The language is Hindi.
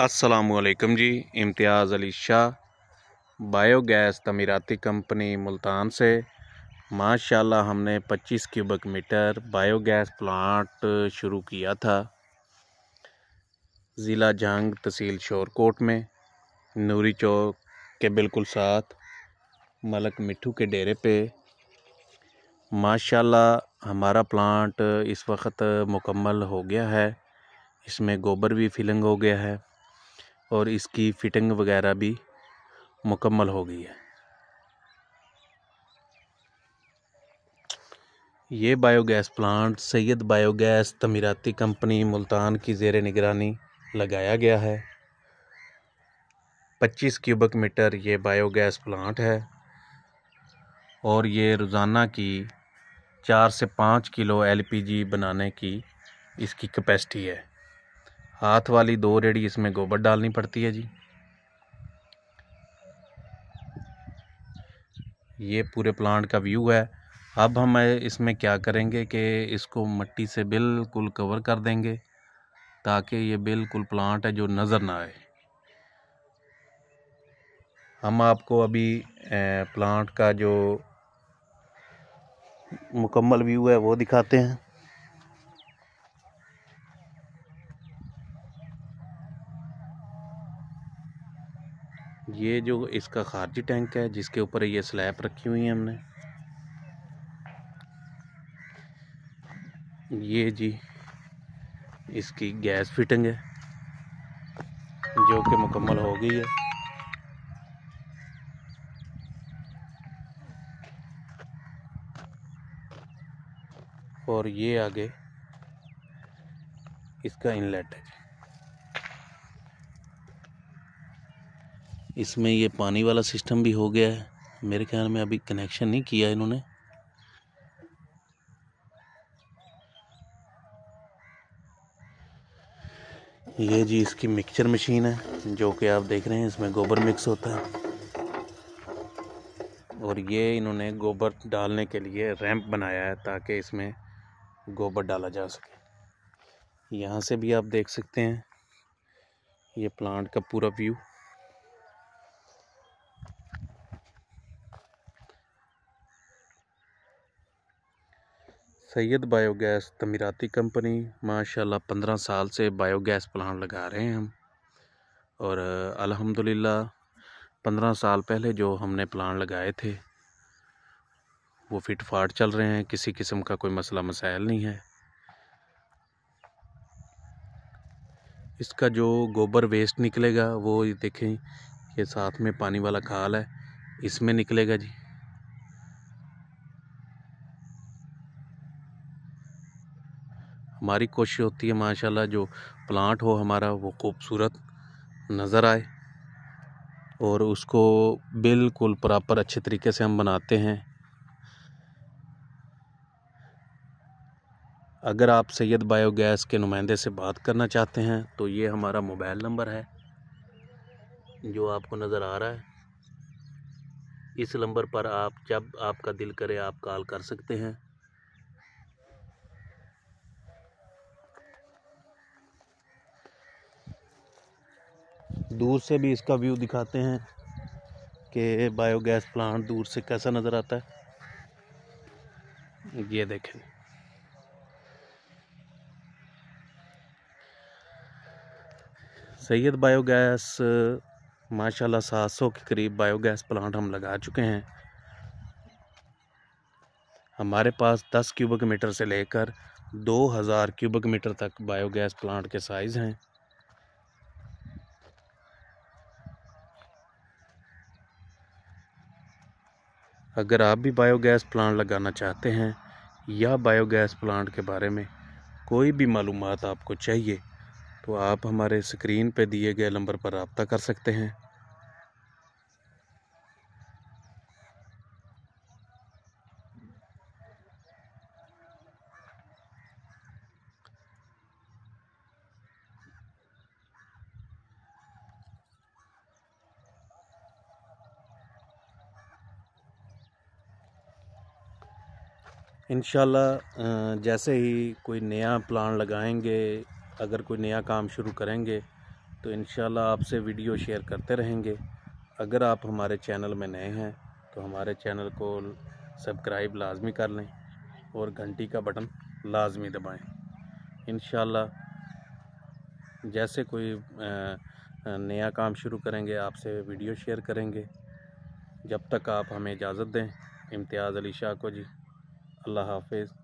असलकम जी इम्तियाज़ अली शाह बायोगैस तमीराती कंपनी मुल्तान से माशाल्लाह हमने 25 क्यूबिक मीटर बायोगैस प्लांट शुरू किया था ज़िला जंग तहसील शोरकोट में नूरी चौक के बिल्कुल साथ मलक मिठू के डेरे पे माशाल्लाह हमारा प्लांट इस वक्त मुकम्मल हो गया है इसमें गोबर भी फिलिंग हो गया है और इसकी फ़िटिंग वगैरह भी मुकम्मल हो गई है ये बायोगैस प्लांट सैयद बायोगैस तमीराती कंपनी मुल्तान की जेर निगरानी लगाया गया है 25 क्यूबिक मीटर ये बायोगैस प्लांट है और ये रोज़ाना की चार से पाँच किलो एलपीजी बनाने की इसकी कैपेसिटी है हाथ वाली दो रेड़ी इसमें गोबर डालनी पड़ती है जी ये पूरे प्लांट का व्यू है अब हम इसमें क्या करेंगे कि इसको मिट्टी से बिल्कुल कवर कर देंगे ताकि ये बिल्कुल प्लांट है जो नज़र ना आए हम आपको अभी प्लांट का जो मुकम्मल व्यू है वो दिखाते हैं ये जो इसका खारजी टैंक है जिसके ऊपर ये स्लैब रखी हुई है हमने ये जी इसकी गैस फिटिंग है जो कि मुकम्मल हो गई है और ये आगे इसका इनलेट है इसमें ये पानी वाला सिस्टम भी हो गया है मेरे ख्याल में अभी कनेक्शन नहीं किया इन्होंने ये जी इसकी मिक्सचर मशीन है जो कि आप देख रहे हैं इसमें गोबर मिक्स होता है और ये इन्होंने गोबर डालने के लिए रैंप बनाया है ताकि इसमें गोबर डाला जा सके यहाँ से भी आप देख सकते हैं ये प्लांट का पूरा व्यू सैयद बायोगैस तमीराती कंपनी माशाल्लाह पंद्रह साल से बायोगैस प्लांट लगा रहे हैं हम और अल्हम्दुलिल्लाह पंद्रह साल पहले जो हमने प्लान लगाए थे वो फिट फाट चल रहे हैं किसी किस्म का कोई मसला मसाइल नहीं है इसका जो गोबर वेस्ट निकलेगा वो देखें ये साथ में पानी वाला खाल है इसमें निकलेगा जी हमारी कोशिश होती है माशाल्लाह जो प्लांट हो हमारा वो खूबसूरत नज़र आए और उसको बिल्कुल प्रॉपर अच्छे तरीके से हम बनाते हैं अगर आप सैयद बायोगैस के नुमाइंदे से बात करना चाहते हैं तो ये हमारा मोबाइल नंबर है जो आपको नज़र आ रहा है इस नंबर पर आप जब आपका दिल करे आप कॉल कर सकते हैं दूर से भी इसका व्यू दिखाते हैं कि बायोगैस प्लांट दूर से कैसा नज़र आता है ये देखें सैयद बायोगैस माशाल्लाह सौ के करीब बायोगैस प्लांट हम लगा चुके हैं हमारे पास 10 क्यूबिक मीटर से लेकर 2000 क्यूबिक मीटर तक बायोगैस प्लांट के साइज़ हैं अगर आप भी बायोगैस प्लांट लगाना चाहते हैं या बायोगैस प्लांट के बारे में कोई भी मालूम आपको चाहिए तो आप हमारे स्क्रीन पे दिए गए नंबर पर रबता कर सकते हैं इन जैसे ही कोई नया प्लान लगाएंगे अगर कोई नया काम शुरू करेंगे तो इन आपसे वीडियो शेयर करते रहेंगे अगर आप हमारे चैनल में नए हैं तो हमारे चैनल को सब्सक्राइब लाजमी कर लें और घंटी का बटन लाजमी दबाएं इन जैसे कोई नया काम शुरू करेंगे आपसे वीडियो शेयर करेंगे जब तक आप हमें इजाज़त दें इम्तियाज़ अली शाह को जी अल्लाह हाफिज़